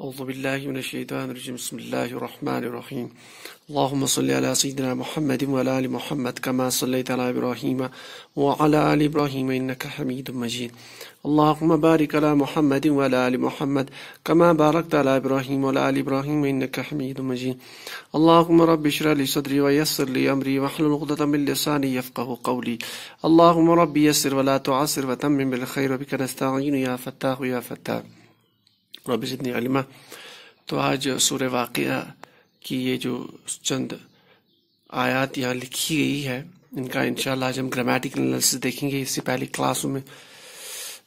أعوذ بالله من الشيطان الرجيم بسم الله الرحمن الرحيم اللهم صل على سيدنا محمد وعلى آل محمد كما صليت على إبراهيم وعلى آل إبراهيم إنك حميد مجيد اللهم بارك على محمد وعلى آل محمد كما باركت على إبراهيم وعلى آل إبراهيم إنك حميد مجيد اللهم رب اشرح لي صدري ويسر لي أمري واحلل عقدة من لساني يفقه قولي اللهم رب يسر ولا تعسر وتمم بالخير وبك نستعين يا فتاح يا فتاح रबिजनी अलमा तो आज सूर्य वाक़ की ये जो चंद आयात यहाँ लिखी गई है इनका इन आज हम ग्रामेटिकल एनालिसिस देखेंगे इससे पहले क्लासों में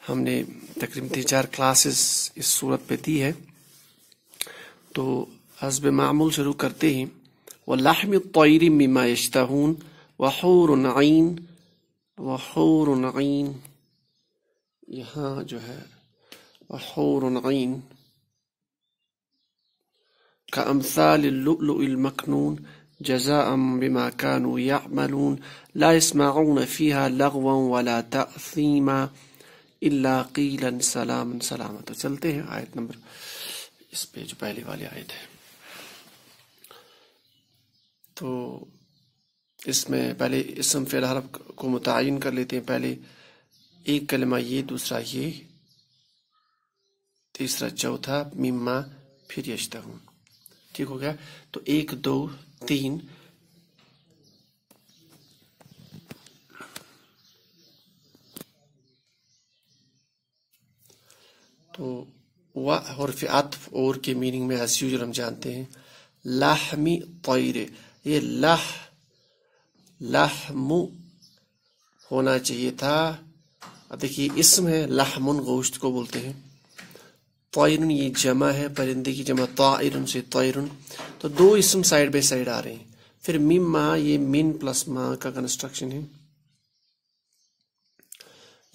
हमने तकरीबन तीन चार क्लासेस इस सूरत पे दी है तो हजब मामूल शुरू करते ही व लाहम तयरी ममा यशतून वहूरन नईन वहूरन आइन यहाँ जो है وحور عين كأمثال اللؤلؤ المكنون جزاء بما كانوا يعملون لا يسمعون فيها لغوا ولا تأثيما إلا قيلا سلاما سلاما तो آية نمبر اس नंबर इस पे آية पहली वाली आयत है तो इसमें पहले इसम फिलहाल को मुतन कर लेते हैं पहले एक कलमा ये दूसरा तीसरा चौथा मिम्मा फिर यश्तहून ठीक हो गया तो एक दो तीन तो वर्फ हरफ और के मीनिंग में हसी हम जानते हैं लाहमी तयरे ये लाह लाहमु होना चाहिए था अब देखिए इसमें लाहमुन गोश्त को बोलते हैं तयरन ये जमा है परिंदे की जमा तयरन से तयरन तो दो इसम साइड बाई साइड आ रहे हैं फिर मिम मा ये मिन प्लस मा का कंस्ट्रक्शन है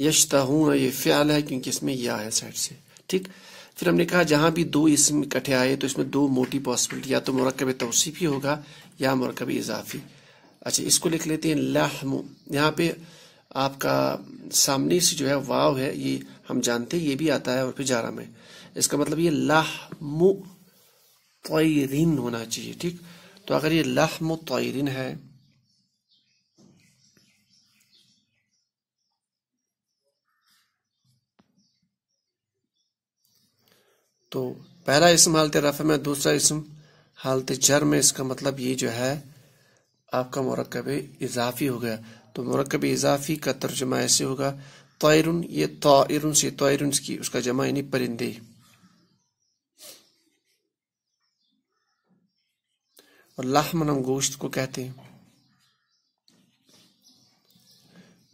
यशता ये फ़्याल है क्योंकि इसमें या है साइड से ठीक फिर हमने कहा जहाँ भी दो इसम इकट्ठे आए तो इसमें दो मोटी पॉसिबिलिटी या तो मरकब तोसीफ़ी होगा या मरकब इजाफी अच्छा इसको लिख लेते हैं लहम यहाँ पे आपका सामने से जो है वाव है ये हम जानते हैं ये भी आता है और फिर जारा में इसका मतलब ये लाहमु तयरिन होना चाहिए ठीक तो अगर ये लाहमु तयरिन है तो पहला इसम हालत रफ में दूसरा इसम हालत जर में इसका मतलब ये जो है आपका मरकब इजाफी हो गया तो मरकब इजाफी का तर्जमा ऐसे होगा तयरुन ये तयरुन से तयरुन की उसका जमा यानी परिंदे और लाहमनम गोश्त को कहते हैं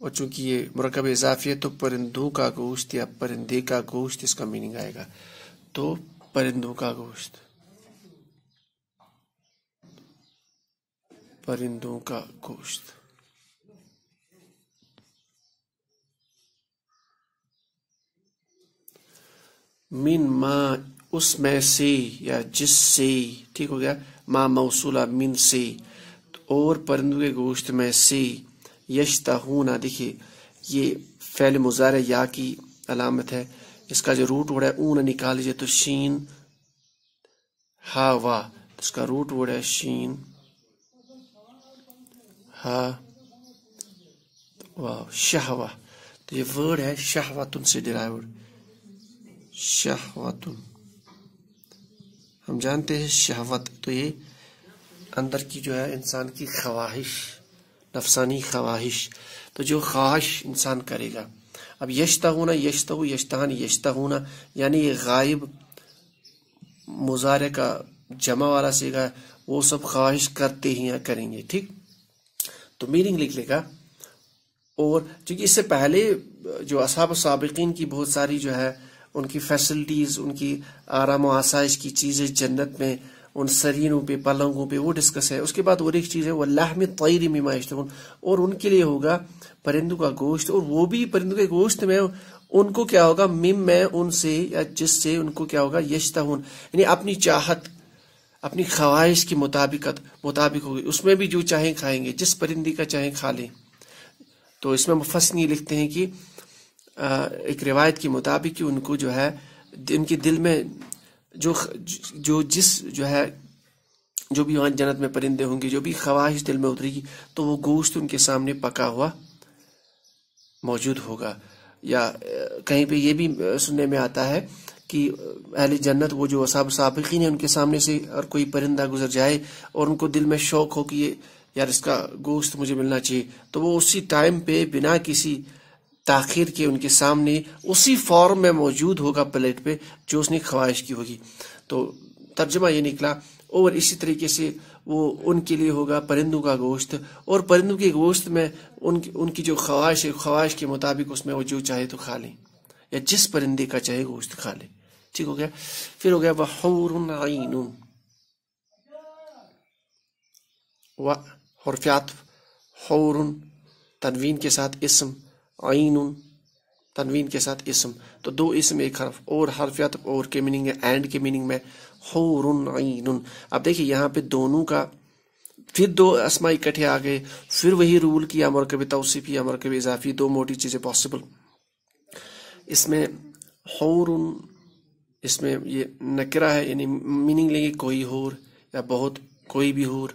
और चूंकि ये मरकब इजाफी है तो परिंदों का गोश्त या परिंदे का गोश्त इसका मीनिंग आएगा तो परिंदों का गोश्त परिंदों का गोश्त मिन मा उसमें से या जिससे ठीक हो गया माँ मौसूला मिन से और परिंदों के गोश्त में से यशताहूना देखिए ये फैल मुजार या की अलामत है इसका जो रूट वर्ड है ऊन निकाल लीजिए तो शीन हा वा इसका रूट वर्ड है शीन हा वाह शहवा तो ये वर्ड है शाहवातुन से डिराइव्ड शाहवातुन हम जानते हैं शहवत तो ये अंदर की जो है इंसान की ख्वाहिश नफसानी ख्वाहिश तो जो ख्वाहिश इंसान करेगा अब यशता होना यशता हो यशतहान यशता होना यानी ये गायब मुजारे का जमा वाला सेगा वो सब ख्वाहिश करते ही करेंगे ठीक तो मीनिंग लिख लेगा और चूंकि इससे पहले जो असाब सबकिन की बहुत सारी जो है उनकी फैसिलिटीज़ उनकी आराम आसाइश की चीज़ें जन्नत में उन सरीनों पे पलंगों पे वो डिस्कस है उसके बाद और एक चीज़ है वो में तयरी में और उनके लिए होगा परिंदों का गोश्त और वो भी परिंदों के गोश्त में उनको क्या होगा मिम में उनसे या जिससे उनको क्या होगा यशता यानी अपनी चाहत अपनी ख्वाहिश के मुताबिक मुताबिक होगी उसमें भी जो चाहे खाएंगे जिस परिंदी का चाहे खा लें तो इसमें मुफसनी लिखते हैं कि एक रिवायत के मुताबिक कि उनको जो है उनके दिल में जो जो जिस जो है जो भी वहाँ जन्नत में परिंदे होंगे जो भी ख्वाहिश दिल में उतरेगी तो वो गोश्त उनके सामने पका हुआ मौजूद होगा या कहीं पे ये भी सुनने में आता है कि अहले जन्नत वो जो असाब सबकिन है उनके सामने से और कोई परिंदा गुजर जाए और उनको दिल में शौक हो कि ये यार इसका गोश्त मुझे मिलना चाहिए तो वो उसी टाइम पे बिना किसी ताखिर के उनके सामने उसी फॉर्म में मौजूद होगा प्लेट पे जो उसने ख्वाहिश की होगी तो तर्जमा ये निकला और इसी तरीके से वो उनके लिए होगा परिंदों का गोश्त और परिंदों के गोश्त में उन उनकी जो ख्वाहिश है ख्वाहिश के मुताबिक उसमें वो जो चाहे तो खा लें या जिस परिंदे का चाहे गोश्त खा लें ठीक हो गया फिर हो गया वहूर आइन वाह हरफियात हौर तनवीन के साथ इसम आइन तनवीन के साथ इसम तो दो इसम एक हरफ और हरफियात तो और के मीनिंग है एंड के मीनिंग में हो रुन आइन अब देखिए यहाँ पे दोनों का फिर दो असमा इकट्ठे आ गए फिर वही रूल किया कभी तोसीफ़ अमर कभी इजाफी दो मोटी चीज़ें पॉसिबल इसमें रुन इसमें ये नकरा है यानी मीनिंग लेंगे कोई होर या बहुत कोई भी होर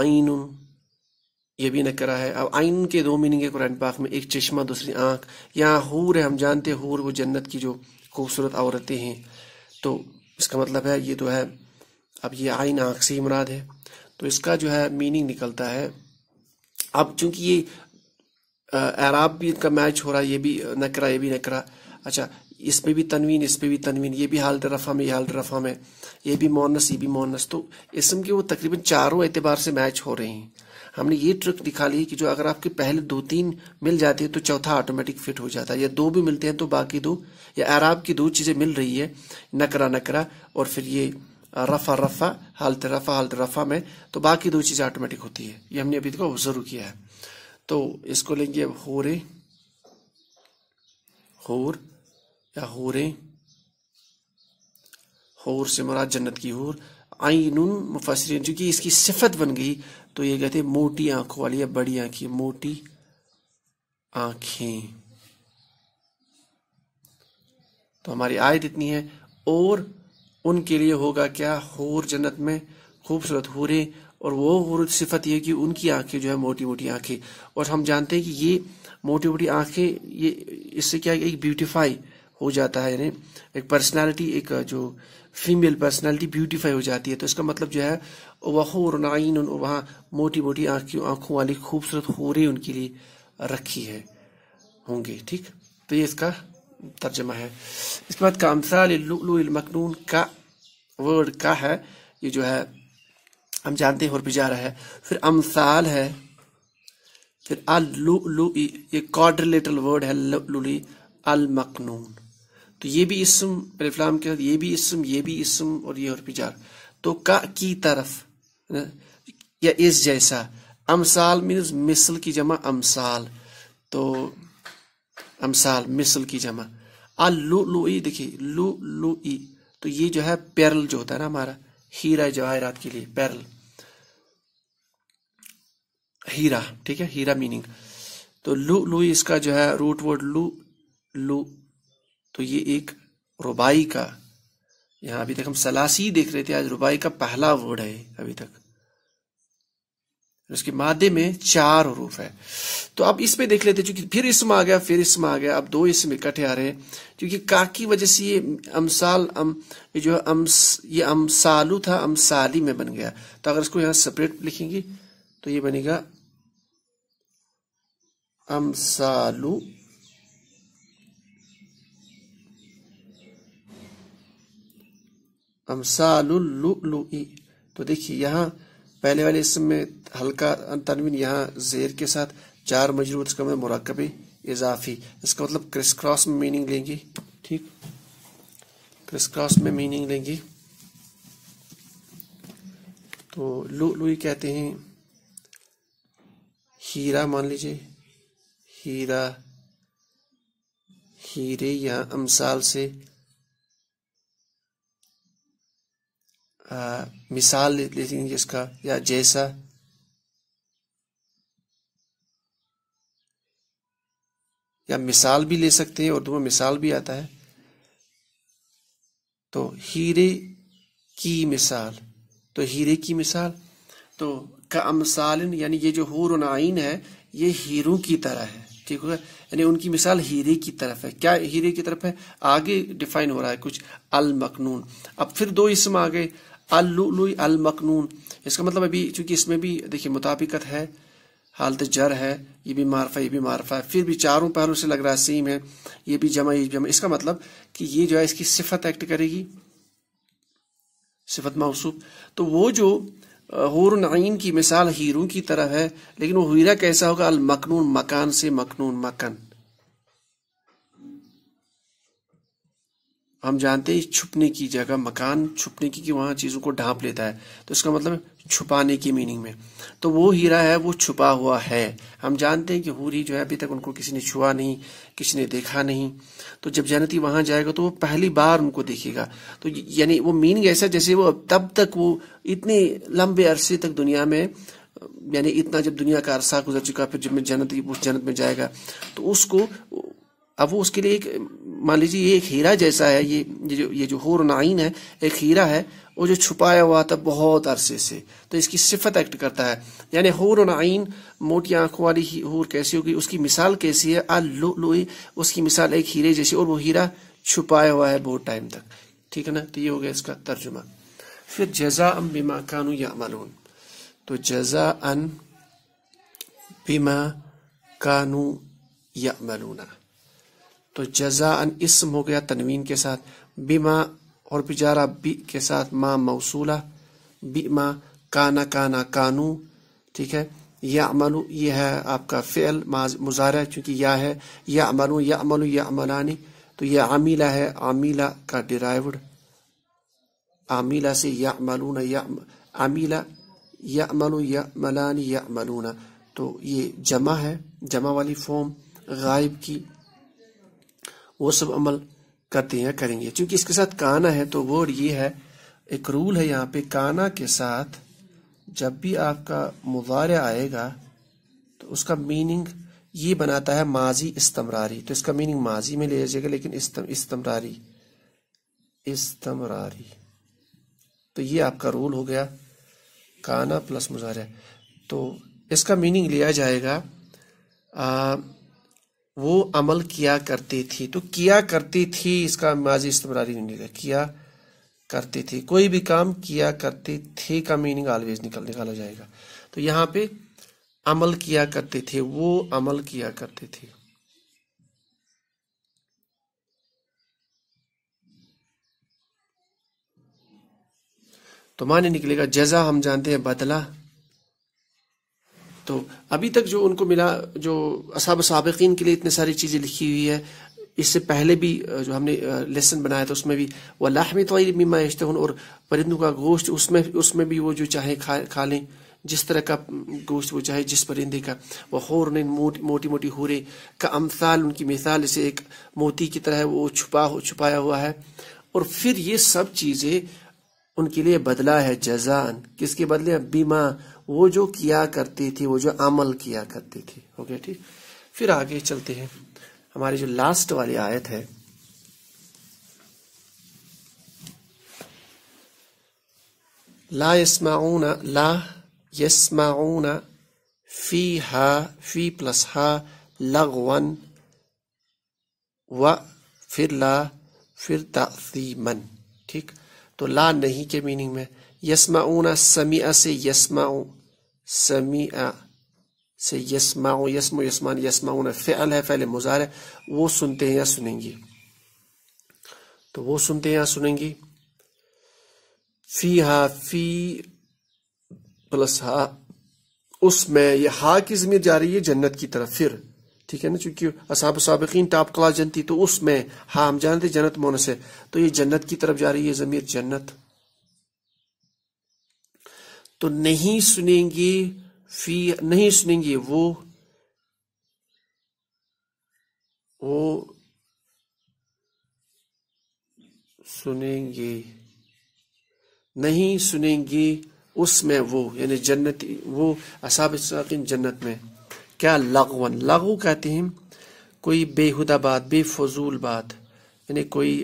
आइन ये भी नकरा है अब आइन के दो मीनिंग है कुरान पाक में एक चश्मा दूसरी आंख यहाँ हूर है हम जानते हैं हूर वो जन्नत की जो खूबसूरत औरतें हैं तो इसका मतलब है ये तो है अब ये आइन आँख से इमराद है तो इसका जो है मीनिंग निकलता है अब चूंकि ये अराब भी इनका मैच हो रहा है ये भी नकरा ये भी नकरा अच्छा इस पर भी तनवीन इस पर भी तनवीन ये भी हालत रफ़ा में ये हालत रफ़ा में ये भी मोनस ये भी मोनस तो इसम के वो तकरीबन चारों एतबार से मैच हो रहे हैं हमने ये ट्रिक दिखा ली कि जो अगर आपके पहले दो तीन मिल जाते हैं तो चौथा ऑटोमेटिक फिट हो जाता है या दो भी मिलते हैं तो बाकी दो या आराब की दो चीज़ें मिल रही है नकरा नकरा और फिर ये रफ़ा रफ़ा हालत रफ़ा हालत रफ़ा में तो बाकी दो चीज़ें ऑटोमेटिक होती है ये हमने अभी तक ऑब्जर्व किया है तो इसको लेंगे अब हो रे होर या हो रे होर से मुराद जन्नत की होर आइनुन मुफसरीन चूंकि इसकी सिफत बन गई तो ये कहते हैं मोटी आंखों वाली या बड़ी आंखें मोटी आंखें तो हमारी आयत इतनी है और उनके लिए होगा क्या हूर जन्नत में खूबसूरत हूरें और वो हूर सिफत यह कि उनकी आंखें जो है मोटी मोटी आंखें और हम जानते हैं कि ये मोटी मोटी आंखें ये इससे क्या एक ब्यूटीफाई हो जाता है यानी एक पर्सनालिटी एक जो फीमेल पर्सनालिटी ब्यूटीफाई हो जाती है तो इसका मतलब जो है वह नाइन उन वहाँ मोटी मोटी आँखों आँखों वाली खूबसूरत हो रही उनके लिए रखी है होंगे ठीक तो ये इसका तर्जमा है इसके बाद कामसाल का वर्ड का है ये जो है हम जानते हैं और भी जा रहा है फिर अमसाल है फिर अलू ये क्वाड्रिलेटरल वर्ड है लुली अलमकनून तो ये भी इसम अलफ्लाम के साथ ये भी इसम ये भी इसम और ये और पिजार तो का की तरफ या इस जैसा अमसाल मीन्स मिसल की जमा अमसाल तो अमसाल मिसल की जमा आ लू लू ई देखिए लू लू ई तो ये जो है पैरल जो होता है ना हमारा हीरा जवाहरात के लिए पैरल हीरा ठीक है हीरा मीनिंग तो लू लू इसका जो है रूट वर्ड लू लू तो ये एक रुबाई का यहाँ अभी तक हम सलासी देख रहे थे आज रुबाई का पहला वर्ड है अभी तक उसके मादे में चार हरूफ है तो अब इसमें देख लेते चूंकि फिर इसम आ गया फिर इसम आ गया अब दो इसम इकट्ठे आ रहे हैं क्योंकि का की वजह से ये अमसाल अम ये जो है अम्स ये अमसालू था अमसाली में बन गया तो अगर इसको यहां सेपरेट लिखेंगे तो ये बनेगा अमसालू अमसालुल्लुई तो देखिए यहाँ पहले वाले इसम में हल्का तनवीन यहाँ जेर के साथ चार मजरूर इसका मतलब मरकब इजाफी इसका मतलब क्रिस क्रॉस में मीनिंग लेंगी ठीक क्रिस क्रॉस में मीनिंग लेंगी तो लू लुई कहते हैं हीरा मान लीजिए हीरा हीरे या अमसाल से मिसाल लेंगे इसका या जैसा या मिसाल भी ले सकते हैं उर्दू में मिसाल भी आता है तो हीरे की मिसाल तो हीरे की मिसाल तो का यानी ये जो हूर आइन है ये हीरों की तरह है ठीक होगा यानी उनकी मिसाल हीरे की तरफ है क्या हीरे की तरफ है आगे डिफाइन हो रहा है कुछ अल मकनून अब फिर दो इसम आ गए अल्लुलुई अलमकनून इसका मतलब अभी चूंकि इसमें भी देखिए मुताबिकत है हालत जर है ये भी मारफा ये भी मारफा है फिर भी चारों पहलू से लग रहा है सीम है ये भी जमा ये जमा इसका मतलब कि ये जो है इसकी सिफत एक्ट करेगी सिफत मौसू तो वो जो नईन की मिसाल हीरों की तरह है लेकिन वो हीरा कैसा होगा अलमकनून मकान से मकनून मकन हम जानते हैं छुपने की जगह मकान छुपने की कि वहाँ चीज़ों को ढांप लेता है तो इसका मतलब छुपाने की मीनिंग में तो वो हीरा है वो छुपा हुआ है हम जानते हैं कि हूरी जो है अभी तक उनको किसी ने छुआ नहीं किसी ने देखा नहीं तो जब जन्नती वहाँ जाएगा तो वो पहली बार उनको देखेगा तो यानी वो मीनिंग ऐसा जैसे वो तब तक वो इतने लंबे अरसे तक दुनिया में यानी इतना जब दुनिया का अरसा गुजर चुका फिर जब जन्नत उस जन्नत में जाएगा तो उसको अब वो उसके लिए एक मान लीजिए ये एक हीरा जैसा है ये ये जो ये जो हूर नाइन है एक हीरा है वो जो छुपाया हुआ था बहुत अरसे से तो इसकी सिफत एक्ट करता है यानी हूर नाइन मोटी आंखों वाली हूर कैसी होगी उसकी मिसाल कैसी है आ लो लोई उसकी मिसाल एक हीरे जैसी और वो हीरा छुपाया हुआ है बहुत टाइम तक ठीक है ना तो ये हो गया इसका तर्जुमा फिर जजा अम बिमा कानू या मालून तो जजा अन बीमा कानू या मलूना तो जजा अन इसम हो गया तनवीन के साथ बीमा और बिजारा बी के साथ माँ मौसूला बीमा काना काना कानू ठीक है या अमलु ये है आपका फ़ेल मुजार चूँकि या है या अमलु या अमलु या अमलानी तो यह आमीला है आमिला का डिराइव्ड आमीला से या अमलूना या आमीला या अमलु या मलानी या अमलूना तो ये जमा है जमा वाली फॉर्म गायब की वो सब अमल करते हैं करेंगे क्योंकि इसके साथ काना है तो वो ये है एक रूल है यहाँ पे काना के साथ जब भी आपका मुजार आएगा तो उसका मीनिंग ये बनाता है माजी इस्तमरारी तो इसका मीनिंग माजी में ले जाएगा लेकिन इस्तमरारी इस्तमरारी तो ये आपका रूल हो गया काना प्लस मुजारा तो इसका मीनिंग लिया जाएगा आ, वो अमल किया करती थी तो किया करती थी इसका माजी इस्तमरारी नहीं निकला किया करती थी कोई भी काम किया करती थी का मीनिंग ऑलवेज निकल निकाला जाएगा तो यहाँ पे अमल किया करते थे वो अमल किया करते थे तो माने निकलेगा जजा हम जानते हैं बदला तो अभी तक जो उनको मिला जो असाब सबकिन के लिए इतनी सारी चीज़ें लिखी हुई है इससे पहले भी जो हमने लेसन बनाया था उसमें भी वह लाहमी तो मीमा इश्तहन और परिंदों का गोश्त उसमें उसमें भी वो जो चाहे खा खा लें जिस तरह का गोश्त वो चाहे जिस परिंदे का वह हौर ने मोटी मोटी मोटी हूरे का अमसाल उनकी मिसाल इसे एक मोती की तरह वो छुपा हो छुपाया हुआ है और फिर ये सब चीज़ें उनके लिए बदला है जजान किसके बदले बीमा वो जो किया करती थी वो जो अमल किया करती थी ओके ठीक फिर आगे चलते हैं हमारी जो लास्ट वाली आयत है ला यस्माऊना ला यस्माऊना फी हा फी प्लस हा लगवन व फिर ला फिर तासीमन ठीक तो ला नहीं के मीनिंग में ऊना समी अ से समी अ से यस्मो यस्मान यस्मा ऊना फेल है फ़ैल मुजार है वो सुनते हैं या सुनेंगी तो वो सुनते हैं या सुनेंगी फी हा फी प्लस हा उसमें यह हा की जमीर जा रही है जन्नत की तरफ फिर ठीक है ना चूंकि असाब सबकिन टॉप क्लास जनती तो उसमें हाँ हम जानते जन्नत मोन से तो ये जन्नत की तरफ जा रही है जमीर जन्नत तो नहीं सुनेंगी फी नहीं सुनेंगे वो वो सुनेंगे नहीं सुनेंगे उसमें वो यानी जन्नत वो असाब जन्नत में क्या लगवन लगु कहते हैं कोई बेहुदा बात बेफजूल बात यानी कोई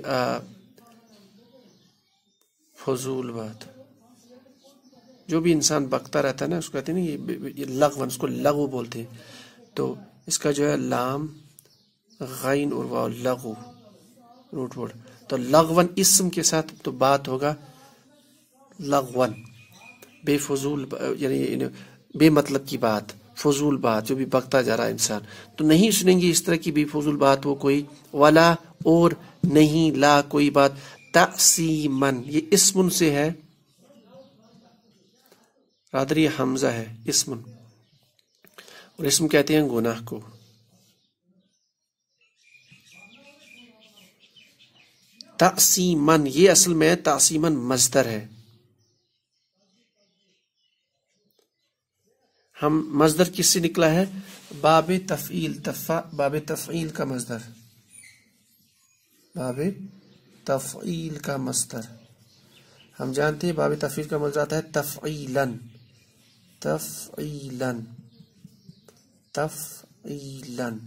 फजूल बात जो भी इंसान बकता रहता है ना उसको कहते हैं ना ये, ये लगवन उसको लगु बोलते हैं तो इसका जो है लाम गैन और वाव लगू रूट वर्ड तो लगवन इसम के साथ तो बात होगा लगवन बेफजूल यानी बेमतलब की बात फजूल बात जो भी बकता जा रहा है इंसान तो नहीं सुनेंगे इस तरह की भी फजूल बात वो कोई वाला और नहीं ला कोई बात तसीमन ये इसमन से है रादरी हमजा है इसमन और इसम कहते हैं गुनाह को तसीमन ये असल में तसीमन मजदर है हम मजदर किससे निकला है बाब तफ़ील तफ़ा बाब तफ़ील का मजदर बाब तफ़ील का मस्तर हम जानते हैं बाब तफ़ील का मजदर आता है तफ़ीलन तफ़ीलन तफ़ीलन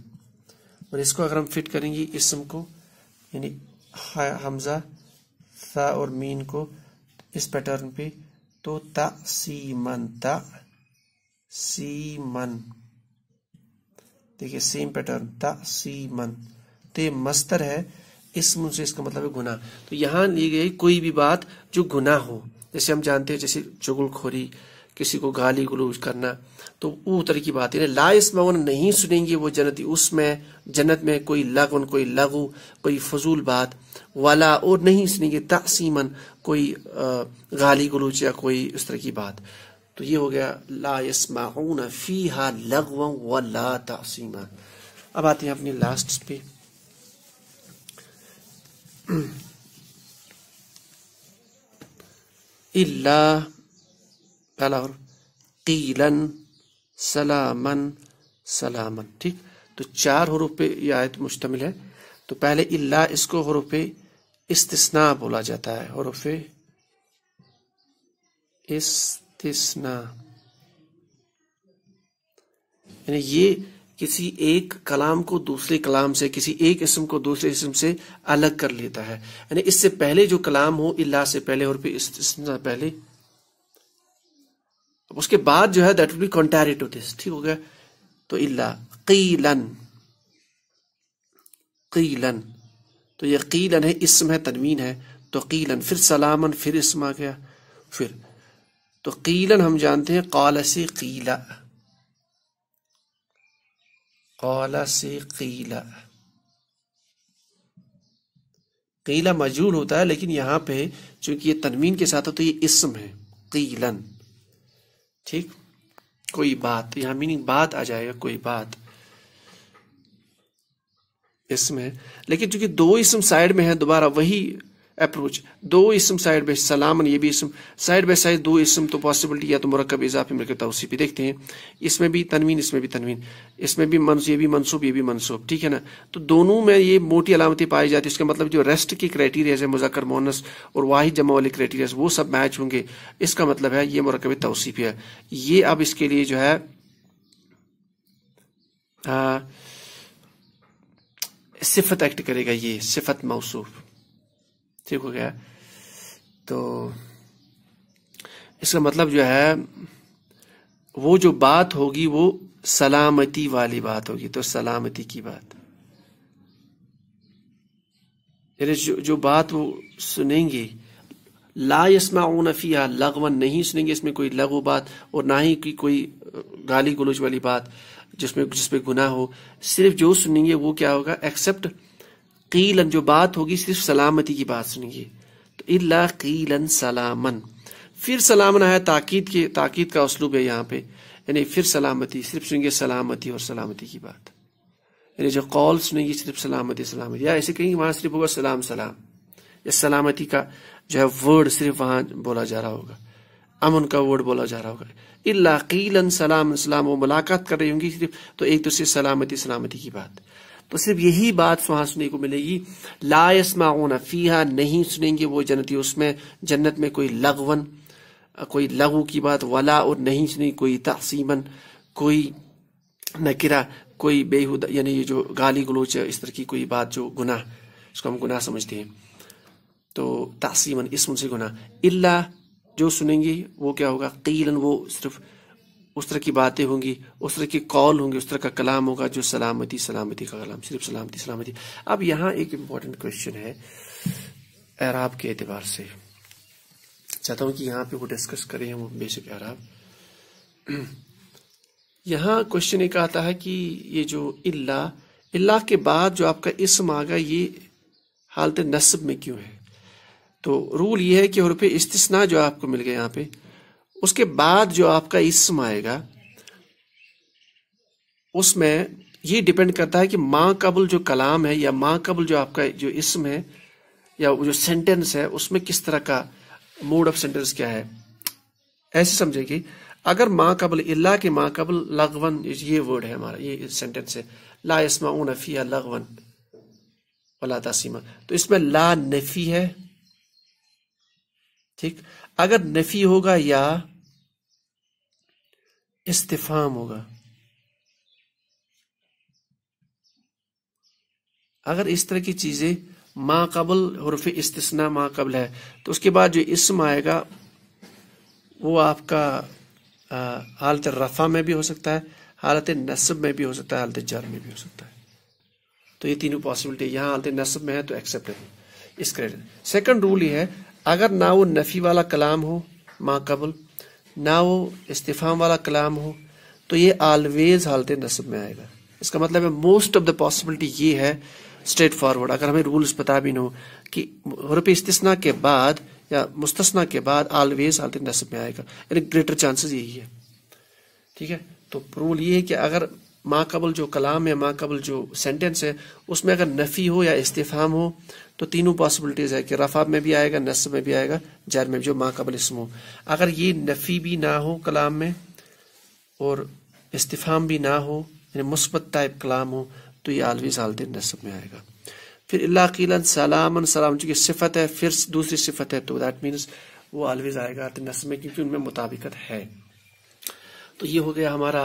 और इसको अगर हम फिट करेंगे इसम को यानी हमजा सा और मीन को इस पैटर्न पे तो तसीमन ता मन देखिए सेम पैटर्न द सीमन तो ये मस्तर है इसम से इसका मतलब है गुना तो यहाँ ली गई कोई भी बात जो गुना हो जैसे हम जानते हैं जैसे चुगुलखोरी किसी को गाली गलूज करना तो वो तरह की बात है ला इसमन नहीं सुनेंगे वो जन्नत उसमें जन्नत में कोई लगन कोई लघु कोई फजूल बात वाला और नहीं सुनेंगे तकसीमन कोई गाली गलूच या कोई उस तरह की बात तो ये हो गया ला यसमाऊन फ़ी हा लगवा व ला तसीमा अब आते हैं अपने लास्ट पे इल्ला पहला और कीलन सलामन सलामन ठीक तो चार हरूफ पे ये आयत मुश्तमिल है तो पहले इल्ला इसको हरूफ इस्तना बोला जाता है हरूफ इस तृष्णा यानी ये किसी एक कलाम को दूसरे कलाम से किसी एक इसम को दूसरे इसम से अलग कर लेता है यानी इससे पहले जो कलाम हो इल्ला से पहले और फिर पहले उसके बाद जो है that will be contrary to this ठीक हो गया तो इल्ला कीलन कीलन तो ये कीलन है इसम है तनवीन है तो कीलन फिर सलामन फिर इसम आ गया फिर तो कीलन हम जानते हैं काला से कीला काला से कीला कीला मजूर होता है लेकिन यहां पे चूंकि ये तनवीन के साथ है तो ये इसम है कीलन ठीक कोई बात यहां मीनिंग बात आ जाएगा कोई बात इसमें लेकिन चूंकि दो इसम साइड में है दोबारा वही अप्रोच दो इसम साइड बाई सलामन ये भी इसम साइड बाई साइड दो इसम तो पॉसिबिलिटी या तो मरकब इजाफी मिलकर तोसी भी देखते हैं इसमें भी तनवीन इसमें भी तनवीन इसमें भी मनसूब ये भी मनसूब ये भी मनसूब ठीक है ना तो दोनों में ये मोटी अलामतें पाई जाती है इसका मतलब जो रेस्ट की क्राइटेरियाज है मुजाकर मोनस और वाहिद जमा वाले क्राइटेरियाज वो सब मैच होंगे इसका मतलब है ये मरकब तोसीफ है ये अब इसके लिए जो है सिफत एक्ट करेगा ये सिफत मौसूफ़ ठीक हो गया तो इसका मतलब जो है वो जो बात होगी वो सलामती वाली बात होगी तो सलामती की बात यानी जो जो बात वो सुनेंगे ला यसमाउन लगवन नहीं सुनेंगे इसमें कोई लघु बात और ना ही कोई गाली गलोच वाली बात जिसमें जिसमें गुना हो सिर्फ जो सुनेंगे वो क्या होगा एक्सेप्ट कीलन जो बात होगी सिर्फ सलामती की बात सुनिए तो इल्ला कीलन सलामन फिर सलामन आया ताकीद के ताकीद का उसलूब है यहाँ पे यानी फिर सलामती सिर्फ सुनिए सलामती और सलामती की बात यानी जो कॉल सुनेंगे सिर्फ सलामती सलामती या ऐसे कहेंगे वहां सिर्फ होगा सलाम सलाम या सलामती का जो है वर्ड सिर्फ वहां बोला जा रहा होगा अमन का वर्ड बोला जा रहा होगा इल्ला कीलन सलाम सलाम वो मुलाकात कर रही होंगी सिर्फ तो एक दूसरे तो सलामती सलामती की बात तो सिर्फ यही बात वहां सुनने को मिलेगी माओना फीहा नहीं सुनेंगे वो जन्नती उसमें जन्नत में कोई लगवन कोई लघु की बात वला और नहीं सुनी कोई तकसीमन कोई नकिरा कोई बेहुदा यानी ये जो गाली गलोच इस तरह की कोई बात जो गुनाह इसको हम गुनाह समझते हैं तो तकसीमन इसमें से गुनाह इल्ला जो सुनेंगे वो क्या होगा कीलन वो सिर्फ उस तरह की बातें होंगी उस तरह की कॉल होंगे उस तरह का कलाम होगा जो सलामती सलामती का कलाम सिर्फ सलामती सलामती अब यहाँ एक इम्पॉर्टेंट क्वेश्चन है एराब के एतबार से चाहता हूँ कि यहाँ पे वो डिस्कस करें हम बेसिक एराब यहाँ क्वेश्चन एक आता है कि ये जो इल्ला इल्ला के बाद जो आपका इसम आगा ये हालत नस्ब में क्यों है तो रूल ये है कि हरफ इस्तना जो आपको मिल गया यहाँ पे उसके बाद जो आपका इसम आएगा उसमें ये डिपेंड करता है कि माँ कबुल जो कलाम है या माँ कबुल जो आपका जो इसम है या जो सेंटेंस है उसमें किस तरह का मूड ऑफ सेंटेंस क्या है ऐसे समझे कि अगर माँ कबुल अल्लाह के माँ कबुल लगवन ये वर्ड है हमारा ये सेंटेंस है ला इसमा नफ़ी लगवन वाला तसीमा तो इसमें ला नफ़ी है ठीक अगर नफ़ी होगा या استفهام होगा अगर इस तरह की चीजें माकबल हरफ इस्तना माकबल है तो उसके बाद जो इसम आएगा वो आपका हालत रफ़ा में भी हो सकता है हालत नस्ब में भी हो सकता है हालत जर में भी हो सकता है तो ये तीनों पॉसिबिलिटी यहाँ हालत नस्ब में है तो एक्सेप्ट नहीं इस क्रेडिट सेकंड रूल ये है अगर ना वो नफ़ी वाला कलाम हो माकबल ना वो इस्तीफाम वाला कलाम हो तो ये आलवेज हालत नसब में आएगा इसका मतलब है मोस्ट ऑफ द पॉसिबिलिटी ये है स्ट्रेट फॉरवर्ड अगर हमें रूल्स पता भी ना हो कि रुपये इस्तना के बाद या मुस्तना के बाद आलवेज हालत नसब में आएगा यानी ग्रेटर चांसेस यही है ठीक है तो रूल ये है कि अगर माकबल जो कलाम है माँ कबल जो सेंटेंस है उसमें अगर नफ़ी हो या इस्तेफ़ाम हो तो तीनों पॉसिबिलिटीज़ है कि रफ़ा में भी आएगा नस्ब में भी आएगा जैर में भी जो कबल इसम हो अगर ये नफ़ी भी ना हो कलाम में और इस्तेफ़ाम भी ना हो यानी मुस्बत टाइप कलाम हो तो ये आलवी हालत नस्ब में आएगा फिर अल्लाकीला सलाम सलाम चूँकि सिफत है फिर दूसरी सिफत है तो दैट मीन्स वो आलवीज आएगा नस्ब में क्योंकि उनमें मुताबिकत है तो ये हो गया हमारा